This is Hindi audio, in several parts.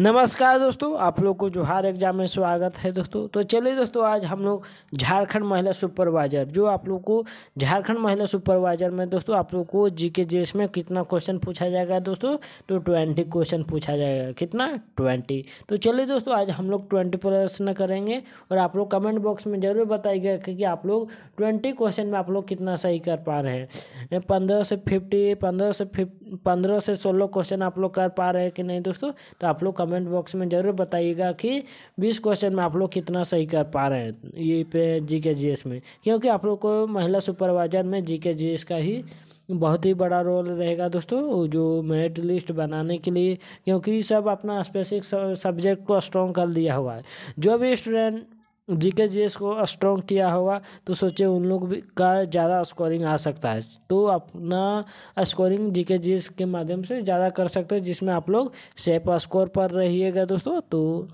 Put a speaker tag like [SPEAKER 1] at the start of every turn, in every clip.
[SPEAKER 1] नमस्कार दोस्तों आप लोग को जोहार एग्जाम में स्वागत है दोस्तों तो चलिए दोस्तों आज हम लोग झारखंड महिला सुपरवाइजर जो आप लोग को झारखंड महिला सुपरवाइजर में दोस्तों आप लोग को जी के जेस में कितना क्वेश्चन पूछा जाएगा दोस्तों तो ट्वेंटी क्वेश्चन पूछा जाएगा कितना ट्वेंटी तो चलिए दोस्तों आज हम लोग ट्वेंटी प्रश्न करेंगे और आप लोग कमेंट बॉक्स में ज़रूर बताइएगा कि आप लोग ट्वेंटी क्वेश्चन में आप लोग कितना सही कर पा रहे हैं पंद्रह से फिफ्टी पंद्रह से फिफ्टी पंद्रह से सोलह क्वेश्चन आप लोग कर पा रहे हैं कि नहीं दोस्तों तो आप लोग कमेंट बॉक्स में ज़रूर बताइएगा कि बीस क्वेश्चन में आप लोग कितना सही कर पा रहे हैं ये पे जी के जी एस में क्योंकि आप लोग को महिला सुपरवाइजर में जी के जी एस का ही बहुत ही बड़ा रोल रहेगा दोस्तों जो मेरिट लिस्ट बनाने के लिए क्योंकि सब अपना स्पेसिफिक सब्जेक्ट को स्ट्रॉन्ग कर लिया हुआ है जो भी स्टूडेंट जीके जी एस को स्ट्रॉन्ग किया होगा तो सोचिए उन लोग का ज़्यादा स्कोरिंग आ सकता है तो अपना स्कोरिंग जीके जी एस के माध्यम से ज़्यादा कर सकते हैं जिसमें आप लोग सेफ स्कोर पर रहिएगा दोस्तों तो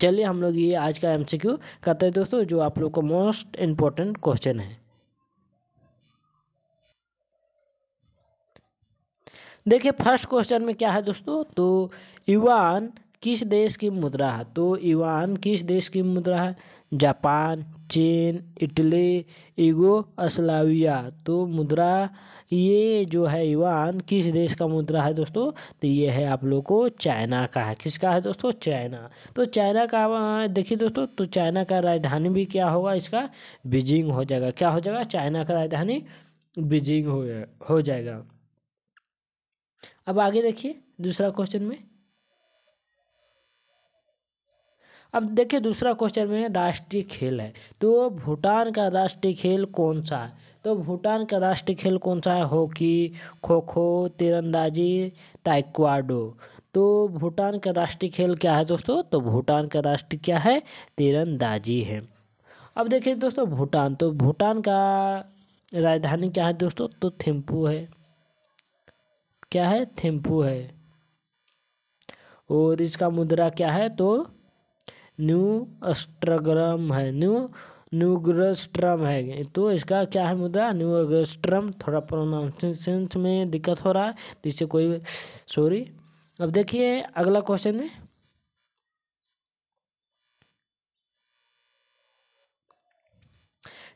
[SPEAKER 1] चलिए हम लोग ये आज का एमसीक्यू करते हैं दोस्तों जो आप लोग का मोस्ट इम्पोर्टेंट क्वेश्चन है देखिए फर्स्ट क्वेश्चन में क्या है दोस्तों तो इवान किस देश की मुद्रा है तो ईवान किस देश की मुद्रा है जापान चीन इटली असलाविया तो मुद्रा ये जो है ईवान किस देश का मुद्रा है दोस्तों तो ये है आप लोग को चाइना का है किसका है दोस्तों चाइना तो चाइना का देखिए दोस्तों तो चाइना का राजधानी भी क्या होगा इसका बीजिंग हो जाएगा क्या हो जाएगा चाइना का राजधानी बीजिंग हो हो जाएगा अब आगे देखिए दूसरा क्वेश्चन में अब देखिए दूसरा क्वेश्चन में राष्ट्रीय खेल है तो भूटान का राष्ट्रीय खेल कौन सा है तो भूटान का राष्ट्रीय खेल कौन सा है हॉकी खो खो तीरंदाजी ताइक्वाडो तो भूटान का राष्ट्रीय खेल क्या है दोस्तों तो भूटान का राष्ट्रीय क्या है तीरंदाजी है अब देखिए दोस्तों भूटान तो भूटान का राजधानी क्या है दोस्तों तो थिम्पू है क्या है थिम्पू है और इसका मुद्रा क्या है तो न्यू अस्ट्रग्रम है न्यू न्यूग्रस्ट्रम है तो इसका क्या है मुद्दा न्यूग्रस्ट्रम थोड़ा प्रोनाउंसिएशन में दिक्कत हो रहा है तो इससे कोई सॉरी अब देखिए अगला क्वेश्चन में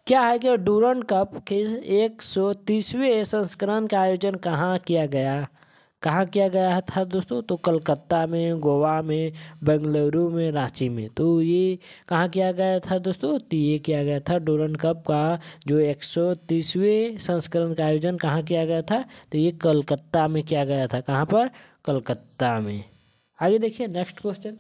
[SPEAKER 1] क्या है कि डूरन कप के एक सौ तीसवें संस्करण का आयोजन कहाँ किया गया कहाँ किया गया था दोस्तों तो कलकत्ता में गोवा में बेंगलुरु में रांची में तो ये कहाँ किया गया था दोस्तों तो ये किया गया था डोरन कप का जो एक संस्करण का आयोजन कहाँ किया गया था तो ये कलकत्ता में किया गया था कहाँ पर कलकत्ता में आगे देखिए नेक्स्ट क्वेश्चन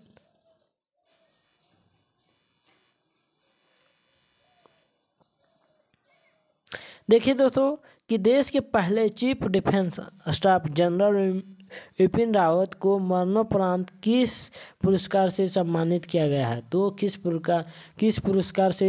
[SPEAKER 1] देखिए दोस्तों कि देश के पहले chief defence staff general Bipin Rawat को मरणोपरांत किस पुरस्कार से सम्मानित किया गया है तो किस प्रकार किस पुरस्कार से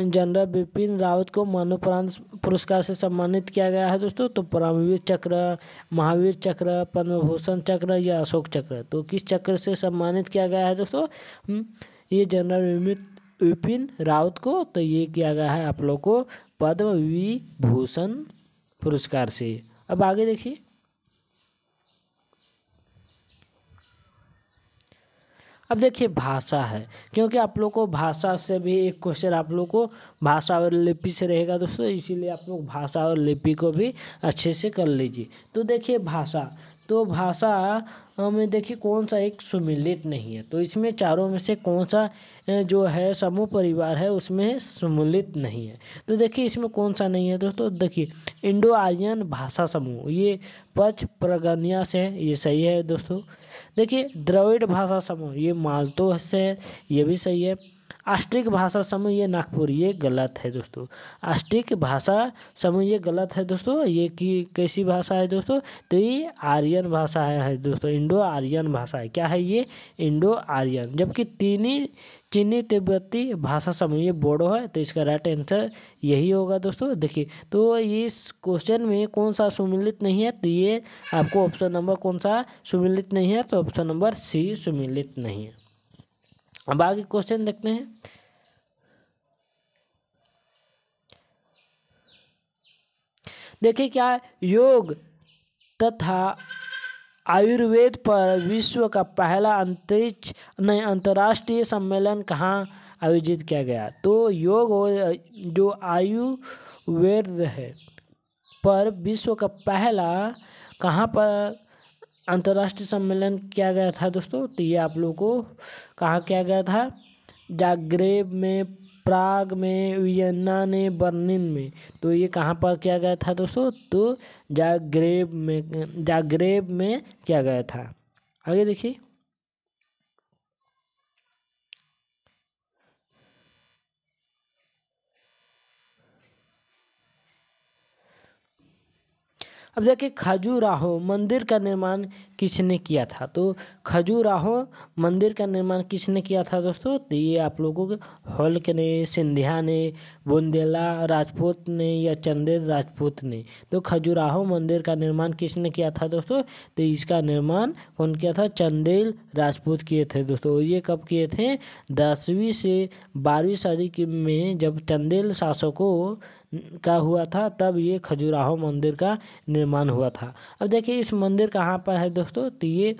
[SPEAKER 1] जनरल विपिन रावत को मरणोपरांत पुरस्कार से सम्मानित किया गया है दोस्तों तो परमवीर चक्र महावीर चक्र पद्मभूषण चक्र या अशोक चक्र तो किस चक्र से सम्मानित किया गया है दोस्तों हम्म, ये जनरल विपिन रावत को तो ये किया गया है आप लोग को पद्म विभूषण पुरस्कार से अब आगे देखिए अब देखिए भाषा है क्योंकि आप लोग को भाषा से भी एक क्वेश्चन आप लोग को भाषा और लिपि से रहेगा दोस्तों इसीलिए आप लोग भाषा और लिपि को भी अच्छे से कर लीजिए तो देखिए भाषा तो भाषा में देखिए कौन सा एक सुमिलित नहीं है तो इसमें चारों में से कौन सा जो है समूह परिवार है उसमें सुमिलित नहीं है तो देखिए इसमें कौन सा नहीं है दोस्तों देखिए इंडो आर्यन भाषा समूह ये पच प्रगन्या से है ये सही है दोस्तों देखिए द्रविड़ भाषा समूह ये मालतो से है ये भी सही है आष्ट्रिक भाषा समूह ये नागपुर ये गलत है दोस्तों आष्ट्रिक भाषा समूह ये गलत है दोस्तों ये कि कैसी भाषा है दोस्तों तो ये आर्यन भाषा है दोस्तों इंडो आर्यन भाषा है क्या है ये इंडो आर्यन जबकि तीनी चीनी तिब्बती भाषा समूह ये बोडो है तो इसका राइट आंसर यही होगा दोस्तों देखिए तो इस क्वेश्चन में कौन सा सुमिलित नहीं है तो ये आपको ऑप्शन नंबर कौन सा सुमिलित नहीं है तो ऑप्शन नंबर सी सुमिलित नहीं है अब आगे क्वेश्चन देखते हैं देखिए क्या है? योग तथा आयुर्वेद पर विश्व का पहला अंतरिक्ष नहीं अंतर्राष्ट्रीय सम्मेलन कहाँ आयोजित किया गया तो योग जो आयुर्वेद है पर विश्व का पहला कहाँ पर अंतर्राष्ट्रीय सम्मेलन किया गया था दोस्तों तो ये आप लोगों को कहाँ किया गया था जागरेब में प्राग में वियन्ना ने बर्लिन में तो ये कहाँ पर किया गया था दोस्तों तो जागरेब में जागरेब में किया गया था आगे देखिए अब देखिए खजूराहो मंदिर का निर्माण किसने किया था तो खजूराहो मंदिर का निर्माण किसने किया था दोस्तों तो ये आप लोगों के होल्क ने सिंधिया ने बुंदेला राजपूत ने या चंदेल राजपूत ने तो खजुराहो मंदिर का निर्माण किसने किया था दोस्तों तो इसका निर्माण कौन किया था चंदेल राजपूत किए थे दोस्तों ये कब किए थे दसवीं से बारहवीं सदी में जब चंदेल शासकों का हुआ था तब ये खजुराहो मंदिर का निर्माण हुआ था अब देखिए इस मंदिर कहाँ पर है दोस्तों तो ये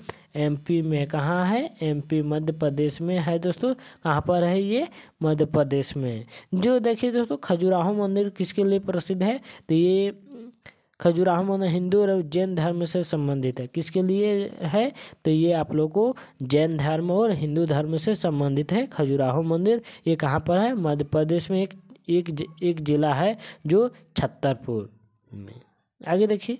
[SPEAKER 1] एमपी में कहाँ है एमपी मध्य प्रदेश में है दोस्तों कहाँ पर है ये मध्य प्रदेश में जो देखिए दोस्तों खजुराहो मंदिर किसके लिए प्रसिद्ध है तो ये खजुराहो मंदिर हिंदू और जैन धर्म से संबंधित है किसके लिए है तो ये आप लोग को जैन धर्म और हिंदू धर्म से संबंधित है खजुराहो मंदिर ये कहाँ पर है मध्य प्रदेश में एक एक ज, एक जिला है जो छत्तरपुर में आगे देखिए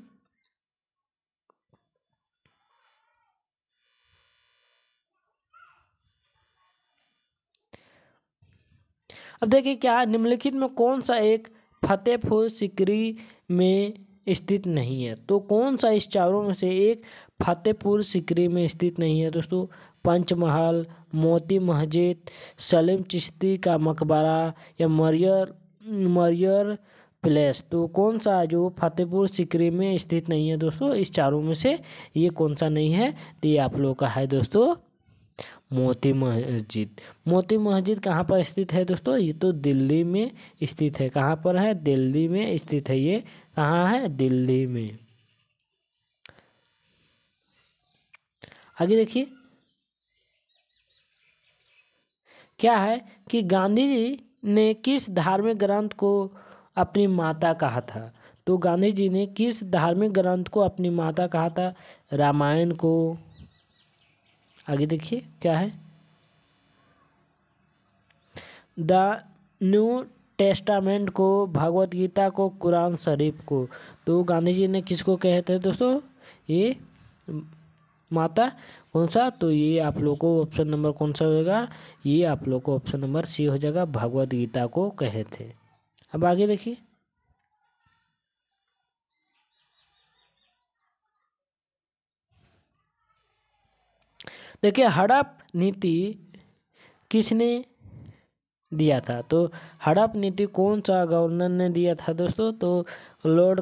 [SPEAKER 1] अब देखिए क्या निम्नलिखित में कौन सा एक फतेहपुर सिकरी में स्थित नहीं है तो कौन सा इस चारों में से एक फतेहपुर सिकरी में स्थित नहीं है दोस्तों पंचमहल मोती मस्जिद सलीम चिश्ती का मकबरा या मरियर मरियर प्लेस तो कौन सा जो फतेहपुर सिकरी में स्थित नहीं है दोस्तों इस चारों में से ये कौन सा नहीं है तो ये आप लोगों का है दोस्तों मोती मस्जिद मोती मस्जिद कहाँ पर स्थित है दोस्तों ये तो दिल्ली में स्थित है कहाँ पर है दिल्ली में स्थित है ये कहाँ है दिल्ली में आगे देखिए क्या है कि गांधी जी ने किस धार्मिक ग्रंथ को अपनी माता कहा था तो गांधी जी ने किस धार्मिक ग्रंथ को अपनी माता कहा था रामायण को आगे देखिए क्या है द न्यू टेस्टामेंट को भगवत गीता को कुरान शरीफ को तो गांधी जी ने किसको कहे थे दोस्तों ये माता कौन सा तो ये आप लोगों को ऑप्शन नंबर कौन सा होगा ये आप लोगों को ऑप्शन नंबर सी हो जाएगा भगवद गीता को कहे थे अब आगे देखिए देखिए हड़प नीति किसने दिया था तो हड़प नीति कौन सा गवर्नर ने दिया था दोस्तों तो lord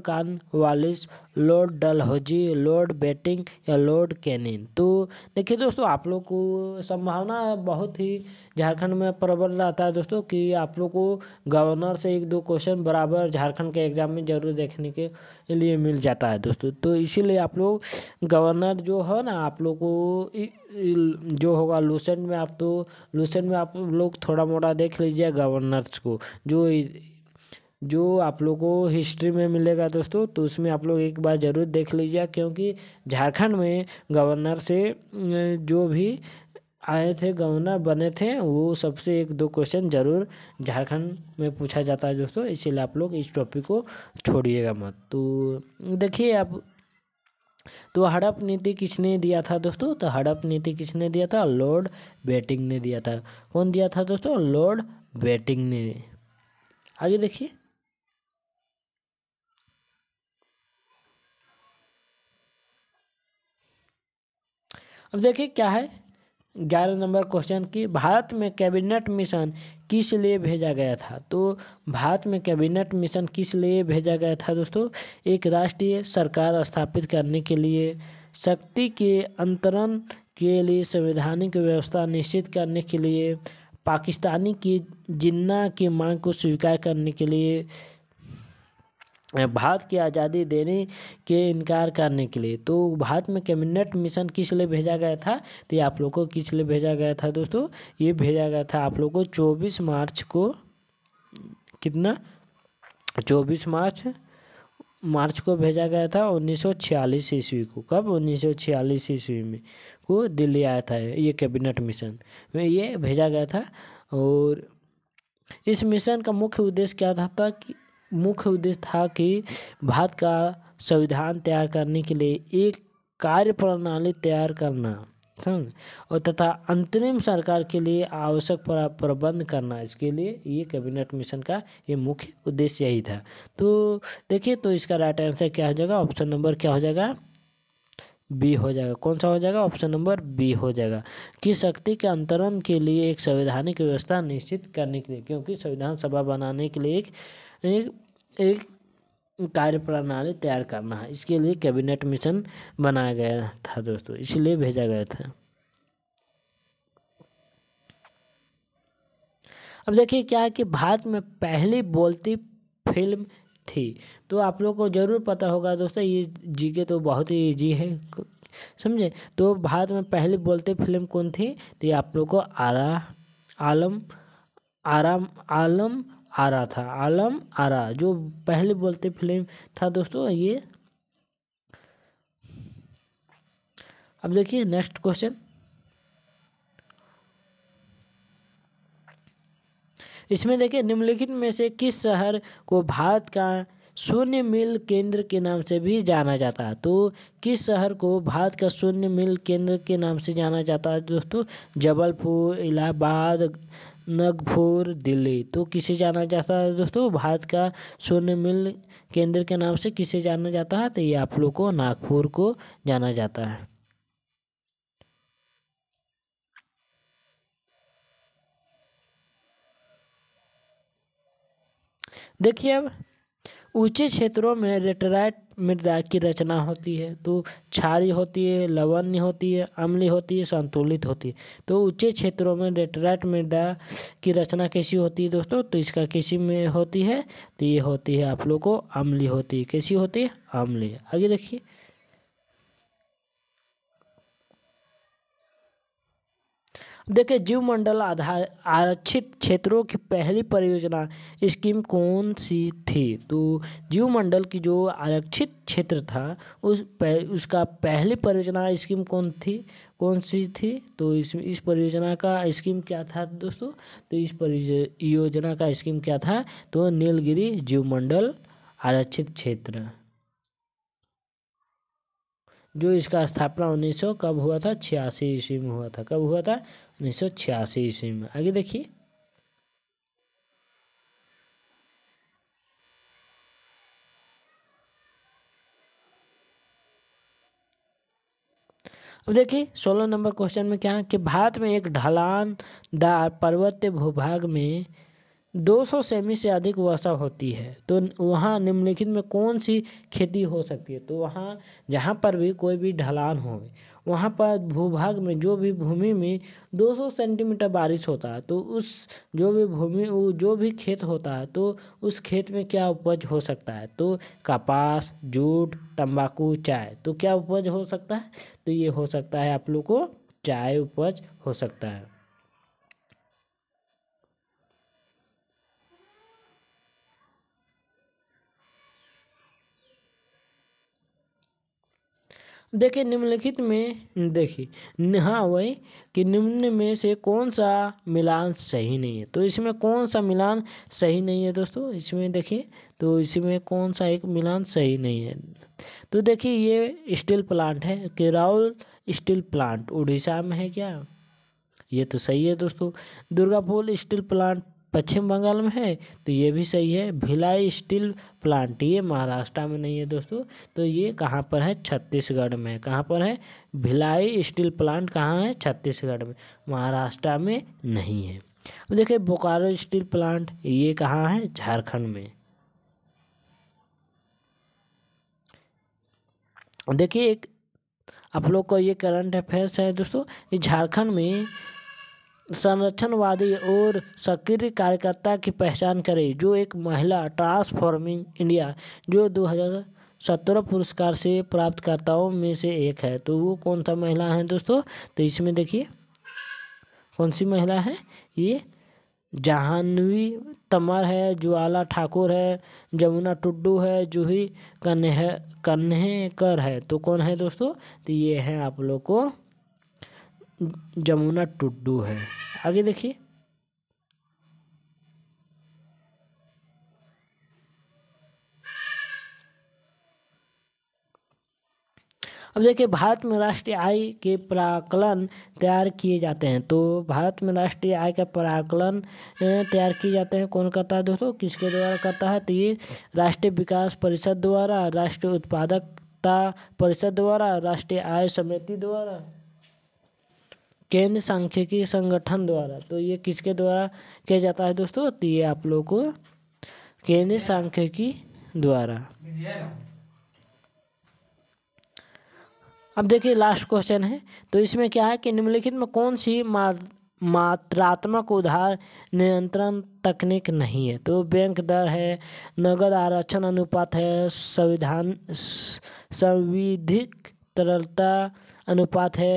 [SPEAKER 1] Wallis lord Dalhousie lord Bentinck या लॉर्ड कैनिन तो देखिए दोस्तों आप लोग को संभावना बहुत ही झारखंड में प्रबल रहता है दोस्तों कि आप लोग को गवर्नर से एक दो क्वेश्चन बराबर झारखंड के एग्जाम में ज़रूर देखने के लिए मिल जाता है दोस्तों तो इसीलिए आप लोग गवर्नर जो है ना आप लोग को जो होगा लूसेंट में आप तो लूसेंट में आप लोग थोड़ा मोटा देख लीजिए गवर्नर्स को जो जो आप लोग को हिस्ट्री में मिलेगा दोस्तों तो उसमें आप लोग एक बार ज़रूर देख लीजिए क्योंकि झारखंड में गवर्नर से जो भी आए थे गवर्नर बने थे वो सबसे एक दो क्वेश्चन ज़रूर झारखंड में पूछा जाता है दोस्तों इसीलिए आप लोग इस टॉपिक को छोड़िएगा मत तो देखिए आप तो हड़प नीति किसने दिया था दोस्तों तो हड़प नीति किसने दिया था लॉर्ड बेटिंग ने दिया था कौन दिया था दोस्तों लॉर्ड बेटिंग ने आगे देखिए अब देखिए क्या है ग्यारह नंबर क्वेश्चन कि भारत में कैबिनेट मिशन किस लिए भेजा गया था तो भारत में कैबिनेट मिशन किस लिए भेजा गया था दोस्तों एक राष्ट्रीय सरकार स्थापित करने के लिए शक्ति के अंतरण के लिए संवैधानिक व्यवस्था निश्चित करने के लिए पाकिस्तानी की जिन्ना की मांग को स्वीकार करने के लिए भारत की आज़ादी देने के इनकार करने के लिए तो भारत में कैबिनेट मिशन किस लिए भेजा गया था तो ये आप लोग को किस लिए भेजा गया था दोस्तों ये भेजा गया था आप लोग को चौबीस मार्च को कितना चौबीस मार्च मार्च को भेजा गया था 1946 ईस्वी को कब 1946 ईस्वी में को दिल्ली आया था ये कैबिनेट मिशन में ये भेजा गया था और इस मिशन का मुख्य उद्देश्य क्या था, था कि मुख्य उद्देश्य था कि भारत का संविधान तैयार करने के लिए एक कार्य प्रणाली तैयार करना समझ और तथा अंतरिम सरकार के लिए आवश्यक प्रबंध करना इसके लिए ये कैबिनेट मिशन का ये मुख्य उद्देश्य यही था तो देखिए तो इसका राइट आंसर क्या हो जाएगा ऑप्शन नंबर क्या हो जाएगा बी हो जाएगा कौन सा हो जाएगा ऑप्शन नंबर बी हो जाएगा कि शक्ति के अंतरण के लिए एक संवैधानिक व्यवस्था निश्चित करने के लिए क्योंकि संविधान सभा बनाने के लिए एक, एक एक कार्य प्रणाली तैयार करना है इसके लिए कैबिनेट मिशन बनाया गया था दोस्तों इसलिए भेजा गया था अब देखिए क्या है कि भारत में पहली बोलती फिल्म थी तो आप लोग को ज़रूर पता होगा दोस्तों ये जी के तो बहुत ही ईजी है समझे तो भारत में पहली बोलती फिल्म कौन थी तो ये आप लोग को आरा आलम आराम आलम आरा था आलम आरा जो पहले बोलते फिल्म था दोस्तों ये अब देखिए नेक्स्ट क्वेश्चन इसमें देखिए निम्नलिखित में से किस शहर को भारत का शून्य मिल केंद्र के नाम से भी जाना जाता है तो किस शहर को भारत का शून्य मिल केंद्र के नाम से जाना जाता है दोस्तों जबलपुर इलाहाबाद नगपुर दिल्ली तो किसे जाना जाता है दोस्तों भारत का शून्य मिल केंद्र के नाम से किसे जाना जाता है तो ये आप लोग को नागपुर को जाना जाता है देखिए अब ऊंचे क्षेत्रों में रेटराइट मृदा की रचना होती है तो क्षारी होती है लवण्य होती है अम्ली होती है संतुलित होती है तो ऊंचे क्षेत्रों में रेटराइट मृदा की रचना कैसी होती है दोस्तों तो इसका किसी में होती है तो ये होती है आप लोग को अम्ली होती है कैसी होती है अम्ली आगे देखिए देखिए जीव मंडल आधार आरक्षित क्षेत्रों की पहली परियोजना स्कीम कौन सी थी तो जीव मंडल की जो आरक्षित क्षेत्र था उस पह, उसका पहली परियोजना स्कीम कौन थी कौन सी थी तो इस इस परियोजना का स्कीम क्या था दोस्तों तो इस परियोजना का स्कीम क्या था तो नीलगिरी जीव मंडल आरक्षित क्षेत्र जो इसका स्थापना उन्नीस सौ कब हुआ था छियासी ईस्वी में हुआ था कब हुआ था उन्नीस सौ छियासी ईस्वी में आगे देखिए अब देखिए सोलह नंबर क्वेश्चन में क्या है कि भारत में एक ढलानदार पर्वतीय भूभाग में 200 सेमी से अधिक वर्षा होती है तो वहाँ निम्नलिखित में कौन सी खेती हो सकती है तो वहाँ जहाँ पर भी कोई भी ढलान हो वहाँ पर भूभाग में जो भी भूमि में 200 सेंटीमीटर बारिश होता है तो उस जो भी भूमि जो भी खेत होता है तो उस खेत में क्या उपज हो सकता है तो कपास जूट तंबाकू चाय तो क्या उपज हो सकता है तो ये हो सकता है आप लोग को चाय उपज हो सकता है देखिए निम्नलिखित में देखिए नहा वही कि निम्न में से कौन सा मिलान सही नहीं है तो इसमें कौन सा मिलान सही नहीं है दोस्तों इसमें देखिए तो इसमें कौन सा एक मिलान सही नहीं है तो देखिए ये स्टील प्लांट है कि राहुल स्टील प्लांट उड़ीसा में है क्या ये तो सही है दोस्तों दुर्गापुर स्टील प्लांट पश्चिम बंगाल में है तो ये भी सही है भिलाई स्टील प्लांट ये महाराष्ट्र में नहीं है दोस्तों तो ये कहाँ पर है छत्तीसगढ़ में कहाँ पर है भिलाई स्टील प्लांट कहाँ है छत्तीसगढ़ में महाराष्ट्र में नहीं है अब देखिए बोकारो स्टील प्लांट ये कहाँ है झारखंड में देखिए एक आप लोग को ये करंट अफेयर्स है दोस्तों ये झारखंड में संरक्षणवादी और सक्रिय कार्यकर्ता की पहचान करें जो एक महिला ट्रांसफॉर्मिंग इंडिया जो 2017 पुरस्कार से प्राप्तकर्ताओं में से एक है तो वो कौन सा महिला है दोस्तों तो इसमें देखिए कौन सी महिला है ये जहानवी तमर है ज्वाला ठाकुर है जमुना टुड्डू है जूही कन्हे कन्हेकर है तो कौन है दोस्तों तो ये है आप लोग को जमुना टुड्डू है आगे देखिए अब देखिए भारत में राष्ट्रीय आय के प्राकलन तैयार किए जाते हैं तो भारत में राष्ट्रीय आय का प्राकलन तैयार किए जाते हैं कौन करता है दोस्तों किसके द्वारा करता है तो ये राष्ट्रीय विकास परिषद द्वारा राष्ट्रीय उत्पादकता परिषद द्वारा राष्ट्रीय आय समिति द्वारा केंद्र सांख्यिकी संगठन द्वारा तो ये किसके द्वारा किया जाता है दोस्तों तो ये आप लोग को केंद्र सांख्यिकी द्वारा अब देखिए लास्ट क्वेश्चन है तो इसमें क्या है कि निम्नलिखित में कौन सी मात्रात्मक उधार नियंत्रण तकनीक नहीं है तो बैंक दर है नगद आरक्षण अनुपात है संविधान संविधिक तरलता अनुपात है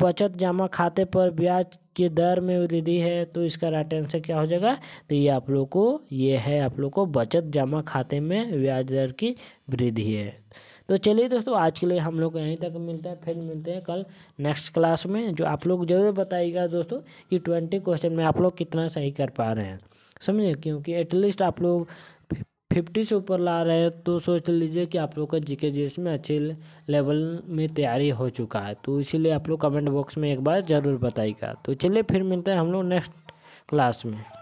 [SPEAKER 1] बचत जमा खाते पर ब्याज की दर में वृद्धि है तो इसका राइट आंसर क्या हो जाएगा तो ये आप लोग को ये है आप लोग को बचत जमा खाते में ब्याज दर की वृद्धि है तो चलिए दोस्तों आज के लिए हम लोग यहीं तक मिलते हैं फिर मिलते हैं कल नेक्स्ट क्लास में जो आप लोग जरूर बताइएगा दोस्तों कि ट्वेंटी क्वेश्चन में आप लोग कितना सही कर पा रहे हैं समझे क्योंकि एटलीस्ट आप लोग फिफ्टी से ऊपर ला रहे हैं तो सोच लीजिए कि आप लोग का जीके जीएस में अच्छे लेवल में तैयारी हो चुका है तो इसीलिए आप लोग कमेंट बॉक्स में एक बार ज़रूर बताइएगा तो चलिए फिर मिलते हैं हम लोग नेक्स्ट क्लास में